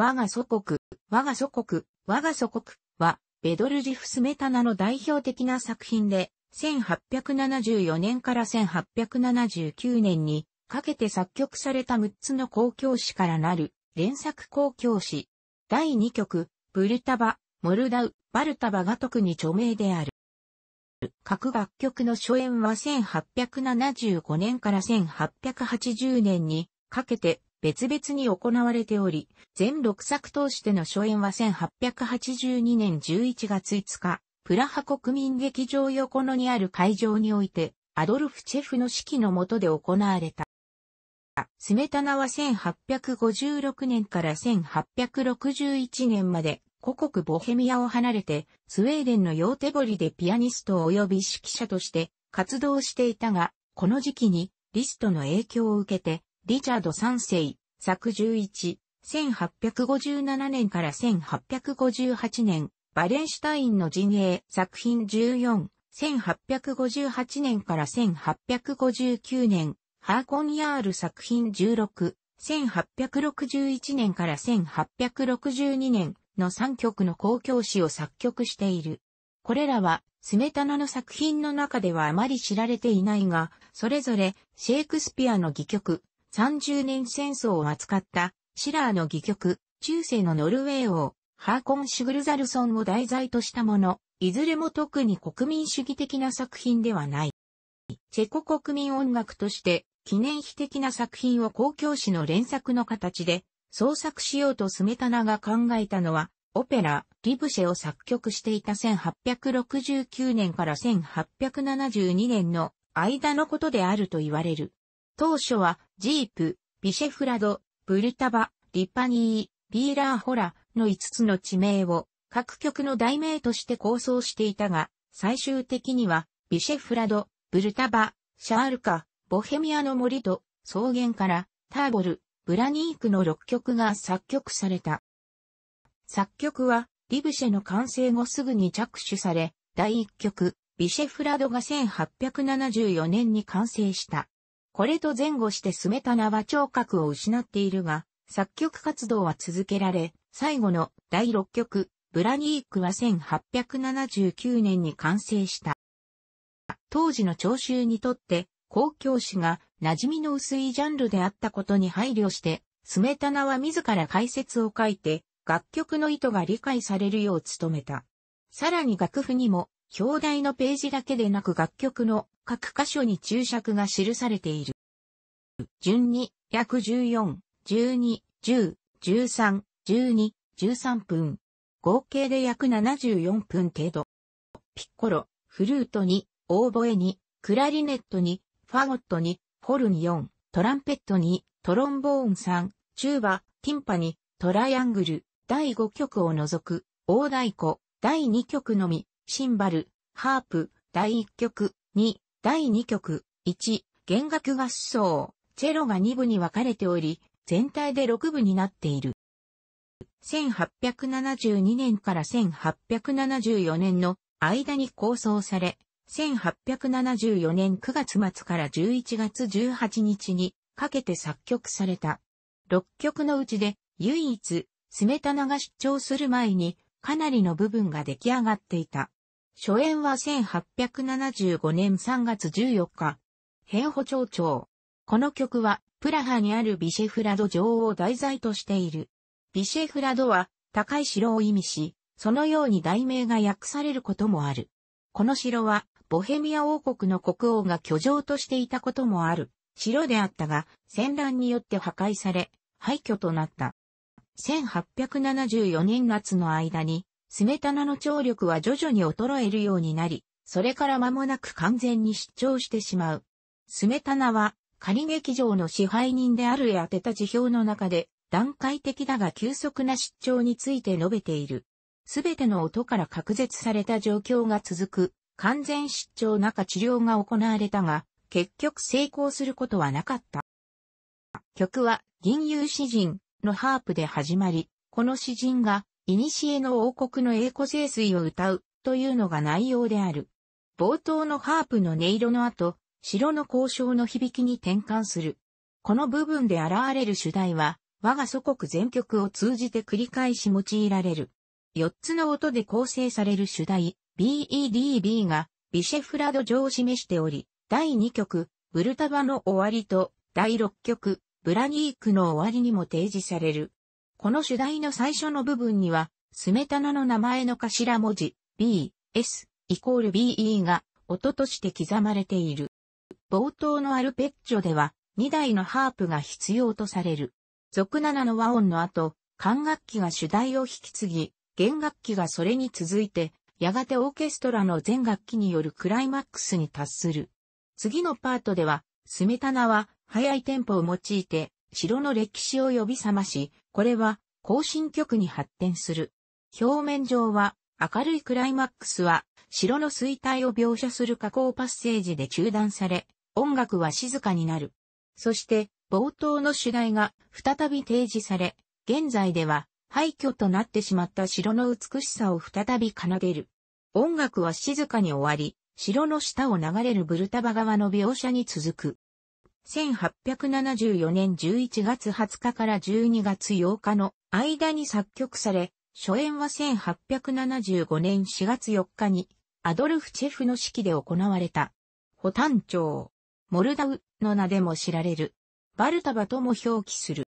我が祖国、我が祖国、我が祖国は、ベドルジフ・スメタナの代表的な作品で、1874年から1879年にかけて作曲された6つの公共詩からなる連作公共詩。第2曲、ブルタバ、モルダウ、バルタバが特に著名である。各楽曲の初演は1875年から1880年にかけて別々に行われており、全6作通しての初演は1882年11月5日、プラハ国民劇場横野にある会場において、アドルフ・チェフの指揮の下で行われた。スメタナは1856年から1861年まで、故国ボヘミアを離れて、スウェーデンのヨーテボリでピアニスト及び指揮者として活動していたが、この時期にリストの影響を受けて、リチャード三世、作11、1857年から1858年、バレンシュタインの陣営、作品14、1858年から1859年、ハーコンヤール作品16、1861年から1862年の3曲の公共詩を作曲している。これらは、スメタナの作品の中ではあまり知られていないが、それぞれシェイクスピアの戯曲、30年戦争を扱ったシラーの戯曲、中世のノルウェー王、ハーコン・シグルザルソンを題材としたもの、いずれも特に国民主義的な作品ではない。チェコ国民音楽として記念碑的な作品を公共史の連作の形で創作しようとスメタナが考えたのは、オペラ、リブシェを作曲していた1869年から1872年の間のことであると言われる。当初はジープ、ビシェフラド、ブルタバ、リパニー、ビーラーホラの5つの地名を各局の題名として構想していたが、最終的には、ビシェフラド、ブルタバ、シャールカ、ボヘミアの森と草原からターボル、ブラニークの6曲が作曲された。作曲は、リブシェの完成後すぐに着手され、第1曲、ビシェフラドが1874年に完成した。これと前後してスメタナは聴覚を失っているが、作曲活動は続けられ、最後の第6曲、ブラニークは1879年に完成した。当時の聴衆にとって、公共史が馴染みの薄いジャンルであったことに配慮して、スメタナは自ら解説を書いて、楽曲の意図が理解されるよう努めた。さらに楽譜にも表題のページだけでなく楽曲の各箇所に注釈が記されている。順に、約14、12、10、13、12、13分。合計で約74分程度。ピッコロ、フルートに、オーボエに、クラリネットに、ファゴットに、ホルン4、トランペットに、トロンボーン3、チューバ、ティンパに、トライアングル、第5曲を除く、大太鼓、第2曲のみ、シンバル、ハープ、第1曲、2、第2曲、1、弦楽合奏、チェロが2部に分かれており、全体で6部になっている。1872年から1874年の間に構想され、1874年9月末から11月18日にかけて作曲された。6曲のうちで唯一、スメタナが出張する前にかなりの部分が出来上がっていた。初演は1875年3月14日。平保町長。この曲は、プラハにあるビシェフラド女王を題材としている。ビシェフラドは、高い城を意味し、そのように題名が訳されることもある。この城は、ボヘミア王国の国王が居城としていたこともある。城であったが、戦乱によって破壊され、廃墟となった。1874年夏の間に、スメタナの聴力は徐々に衰えるようになり、それから間もなく完全に失調してしまう。スメタナは、仮劇場の支配人であるへ宛てた辞表の中で、段階的だが急速な失調について述べている。すべての音から隔絶された状況が続く、完全失調中治療が行われたが、結局成功することはなかった。曲は、銀遊詩人のハープで始まり、この詩人が古の王国の栄枯聖水を歌う、というのが内容である。冒頭のハープの音色の後、城の交渉の響きに転換する。この部分で現れる主題は、我が祖国全曲を通じて繰り返し用いられる。4つの音で構成される主題、BEDB が、ビシェフラド上を示しており、第2曲、ブルタバの終わりと、第6曲、ブラニークの終わりにも提示される。この主題の最初の部分には、スメタナの名前の頭文字 B、S、イコール BE が音として刻まれている。冒頭のアルペッチョでは2台のハープが必要とされる。俗7の和音の後、管楽器が主題を引き継ぎ、弦楽器がそれに続いて、やがてオーケストラの全楽器によるクライマックスに達する。次のパートでは、スメタナは速いテンポを用いて城の歴史を呼び覚まし、これは更進局に発展する。表面上は明るいクライマックスは城の衰退を描写する加工パッセージで中断され、音楽は静かになる。そして冒頭の主題が再び提示され、現在では廃墟となってしまった城の美しさを再び奏でる。音楽は静かに終わり、城の下を流れるブルタバ川の描写に続く。1874年11月20日から12月8日の間に作曲され、初演は1875年4月4日にアドルフ・チェフの式で行われた。ホチョウ、モルダウの名でも知られる、バルタバとも表記する。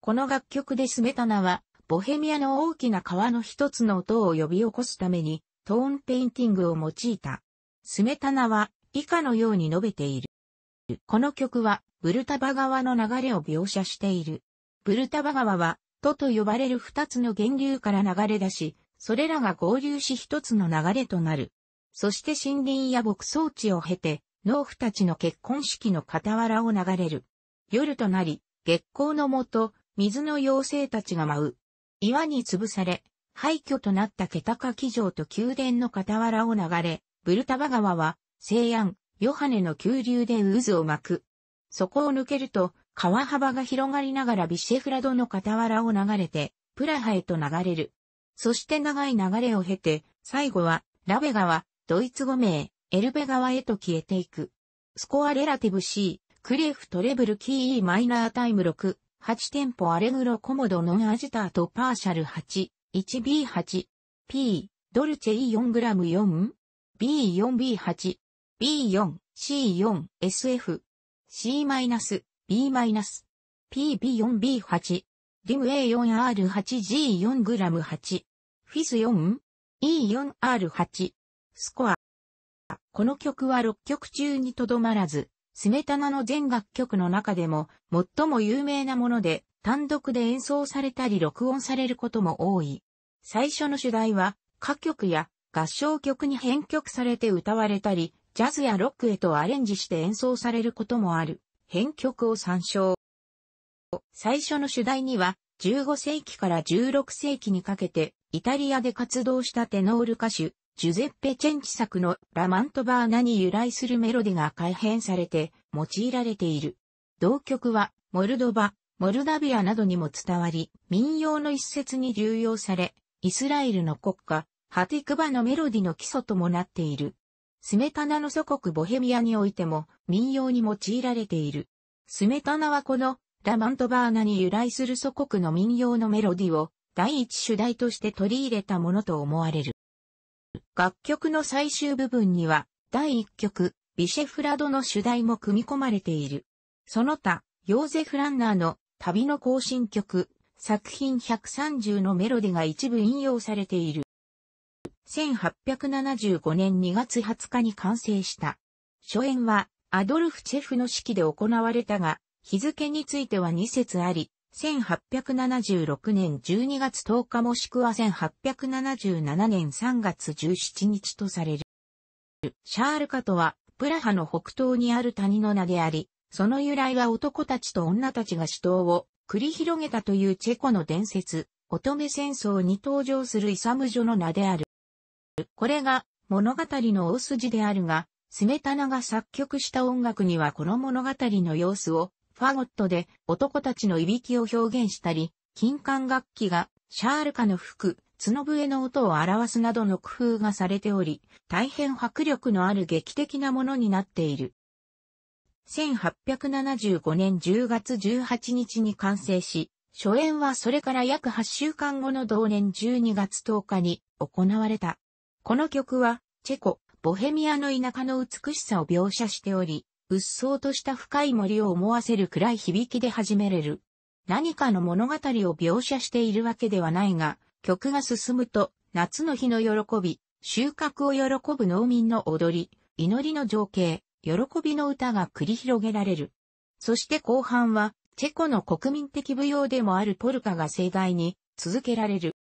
この楽曲でスメタナは、ボヘミアの大きな川の一つの音を呼び起こすために、トーンペインティングを用いた。スメタナは以下のように述べている。この曲は、ブルタバ川の流れを描写している。ブルタバ川は、都と呼ばれる二つの源流から流れ出し、それらが合流し一つの流れとなる。そして森林や牧草地を経て、農夫たちの結婚式の傍らを流れる。夜となり、月光のもと、水の妖精たちが舞う。岩に潰され、廃墟となった気高城と宮殿の傍らを流れ、ブルタバ川は、西安、ヨハネの急流で渦を巻く。そこを抜けると、川幅が広がりながらビシェフラドの傍らを流れて、プラハへと流れる。そして長い流れを経て、最後は、ラベ川、ドイツ語名、エルベ川へと消えていく。スコアレラティブ C、クレフトレブルキー E マイナータイム6、8店舗アレグロコモドノンアジターとパーシャル8、1B8、P、ドルチェ E4 グラム 4?B4B8、B4、C4、SF、C-、B-、PB4、B8、d ム A4R8 G4 g 8、フィス4、E4R8、スコア。この曲は6曲中にとどまらず、スメタナの全楽曲の中でも最も有名なもので、単独で演奏されたり録音されることも多い。最初の主題は、歌曲や合唱曲に編曲されて歌われたり、ジャズやロックへとアレンジして演奏されることもある、編曲を参照。最初の主題には、15世紀から16世紀にかけて、イタリアで活動したテノール歌手、ジュゼッペ・チェンチ作のラマントバーナに由来するメロディが改変されて用いられている。同曲は、モルドバ、モルダビアなどにも伝わり、民謡の一節に流用され、イスラエルの国家、ハティクバのメロディの基礎ともなっている。スメタナの祖国ボヘミアにおいても民謡に用いられている。スメタナはこのラマントバーナに由来する祖国の民謡のメロディを第一主題として取り入れたものと思われる。楽曲の最終部分には第一曲ビシェフラドの主題も組み込まれている。その他、ヨーゼフ・ランナーの旅の行進曲、作品130のメロディが一部引用されている。1875年2月20日に完成した。初演はアドルフ・チェフの式で行われたが、日付については2節あり、1876年12月10日もしくは1877年3月17日とされる。シャールカとは、プラハの北東にある谷の名であり、その由来は男たちと女たちが死闘を繰り広げたというチェコの伝説、乙女戦争に登場するイサム女の名である。これが物語の大筋であるが、スメタナが作曲した音楽にはこの物語の様子をファゴットで男たちのいびきを表現したり、金管楽器がシャールカの吹く角笛の音を表すなどの工夫がされており、大変迫力のある劇的なものになっている。1875年10月18日に完成し、初演はそれから約8週間後の同年12月10日に行われた。この曲は、チェコ、ボヘミアの田舎の美しさを描写しており、うっそうとした深い森を思わせる暗い響きで始めれる。何かの物語を描写しているわけではないが、曲が進むと、夏の日の喜び、収穫を喜ぶ農民の踊り、祈りの情景、喜びの歌が繰り広げられる。そして後半は、チェコの国民的舞踊でもあるポルカが盛大に続けられる。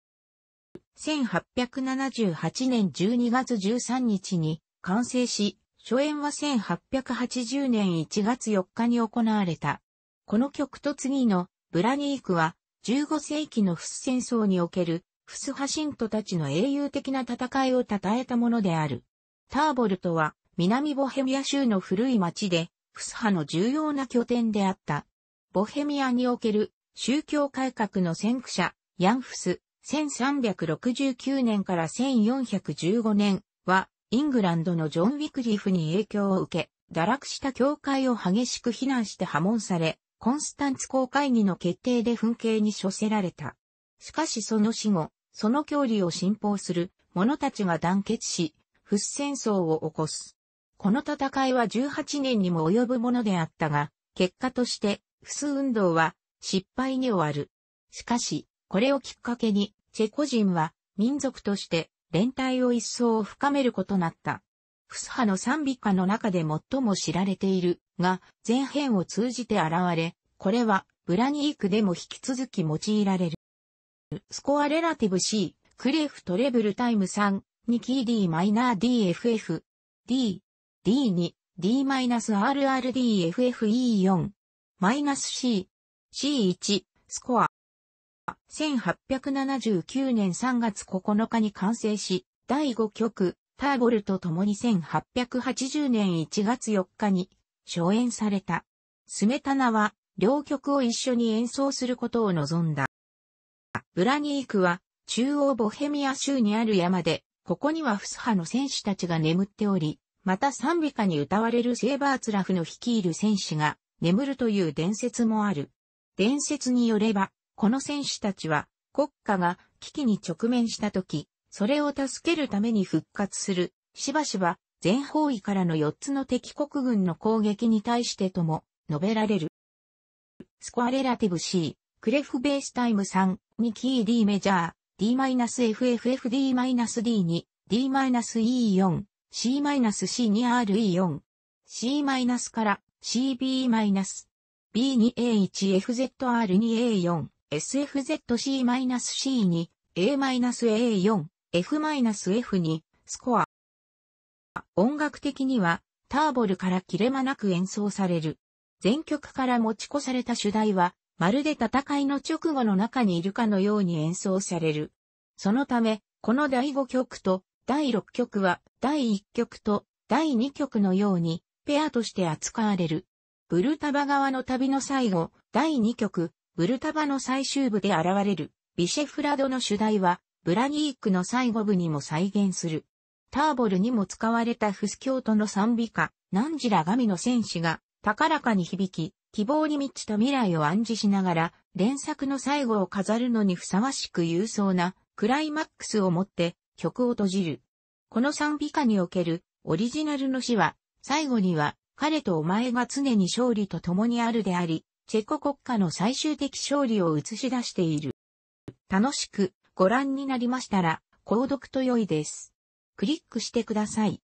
1878年12月13日に完成し、初演は1880年1月4日に行われた。この曲と次のブラニークは15世紀のフス戦争におけるフスハシントたちの英雄的な戦いを称えたものである。ターボルトは南ボヘミア州の古い町でフス派の重要な拠点であった。ボヘミアにおける宗教改革の先駆者、ヤンフス、1369年から1415年は、イングランドのジョン・ウィクリフに影響を受け、堕落した教会を激しく非難して破門され、コンスタンツ公会議の決定で紛刑に処せられた。しかしその死後、その教理を信奉する者たちが団結し、フス戦争を起こす。この戦いは18年にも及ぶものであったが、結果として、フス運動は失敗に終わる。しかし、これをきっかけに、チェコ人は民族として連帯を一層深めることなった。フスハの賛美歌の中で最も知られているが、前編を通じて現れ、これはブラニークでも引き続き用いられる。スコアレラティブ C、クレフトレブルタイム3、2キー D マイナー DFF、D、D2、D マイナス RRDFFE4、マイナス C、C1、スコア。1879年3月9日に完成し、第5曲、ターボルと共に1880年1月4日に初演された。スメタナは両曲を一緒に演奏することを望んだ。ブラニークは中央ボヘミア州にある山で、ここにはフスハの戦士たちが眠っており、また賛美歌に歌われるセーバーツラフの率いる戦士が眠るという伝説もある。伝説によれば、この選手たちは国家が危機に直面した時、それを助けるために復活する、しばしば全方位からの4つの敵国軍の攻撃に対してとも述べられる。スコアレラティブ C、クレフベースタイム3、2キー D メジャー、D-FFFD-D2、D-E4、C-C2RE4、C- から CB-B2A1FZR2A4、SFZC-C2、A-A4、F-F2、スコア。音楽的には、ターボルから切れ間なく演奏される。全曲から持ち越された主題は、まるで戦いの直後の中にいるかのように演奏される。そのため、この第5曲と第6曲は第1曲と第2曲のようにペアとして扱われる。ブルタバ側の旅の最後、第2曲、ブルタバの最終部で現れる、ビシェフラドの主題は、ブラニークの最後部にも再現する。ターボルにも使われたフス教徒の賛美歌、ナンジラ神の戦士が、高らかに響き、希望に満ちた未来を暗示しながら、連作の最後を飾るのにふさわしく勇壮な、クライマックスをもって、曲を閉じる。この賛美歌における、オリジナルの詩は、最後には、彼とお前が常に勝利と共にあるであり、チェコ国家の最終的勝利を映し出している。楽しくご覧になりましたら、購読と良いです。クリックしてください。